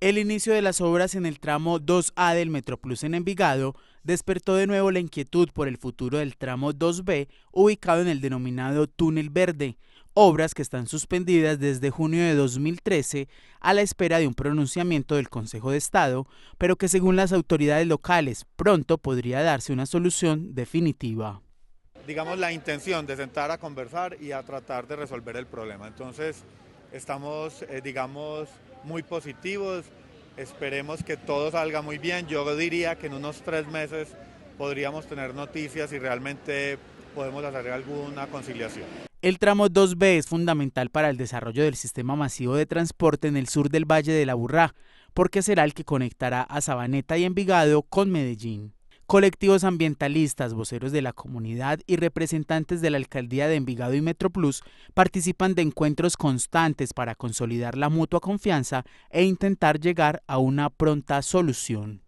El inicio de las obras en el tramo 2A del Plus en Envigado despertó de nuevo la inquietud por el futuro del tramo 2B ubicado en el denominado Túnel Verde, obras que están suspendidas desde junio de 2013 a la espera de un pronunciamiento del Consejo de Estado, pero que según las autoridades locales pronto podría darse una solución definitiva digamos, la intención de sentar a conversar y a tratar de resolver el problema. Entonces, estamos, eh, digamos, muy positivos. Esperemos que todo salga muy bien. Yo diría que en unos tres meses podríamos tener noticias y realmente podemos hacer alguna conciliación. El tramo 2B es fundamental para el desarrollo del sistema masivo de transporte en el sur del Valle de la Burrá, porque será el que conectará a Sabaneta y Envigado con Medellín. Colectivos ambientalistas, voceros de la comunidad y representantes de la alcaldía de Envigado y Metroplus participan de encuentros constantes para consolidar la mutua confianza e intentar llegar a una pronta solución.